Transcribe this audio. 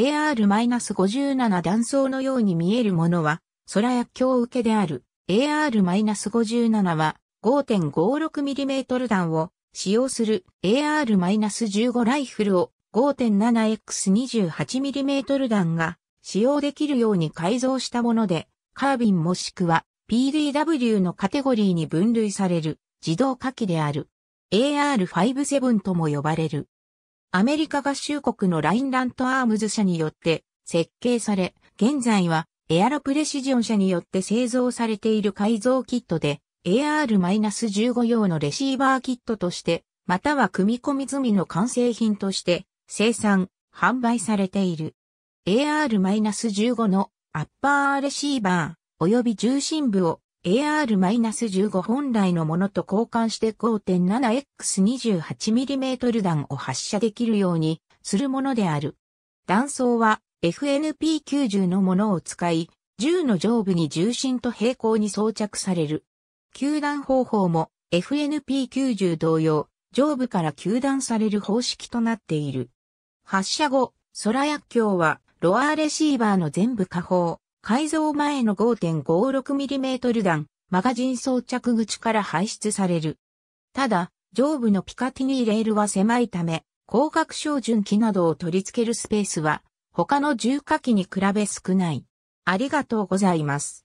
AR-57 断層のように見えるものは、空薬鏡受けである AR-57 は 5.56mm 弾を使用する AR-15 ライフルを 5.7x28mm 弾が使用できるように改造したもので、カービンもしくは PDW のカテゴリーに分類される自動火器である AR-57 とも呼ばれる。アメリカ合衆国のラインラントアームズ社によって設計され、現在はエアロプレシジョン社によって製造されている改造キットで AR-15 用のレシーバーキットとして、または組み込み済みの完成品として生産、販売されている。AR-15 のアッパーレシーバー及び重心部を AR-15 本来のものと交換して 5.7x28mm 弾を発射できるようにするものである。弾倉は FNP90 のものを使い、銃の上部に重心と平行に装着される。球弾方法も FNP90 同様、上部から球弾される方式となっている。発射後、空薬莢はロアーレシーバーの全部下方、改造前の 5.56mm 弾、マガジン装着口から排出される。ただ、上部のピカティニーレールは狭いため、光学照準器などを取り付けるスペースは、他の重火器に比べ少ない。ありがとうございます。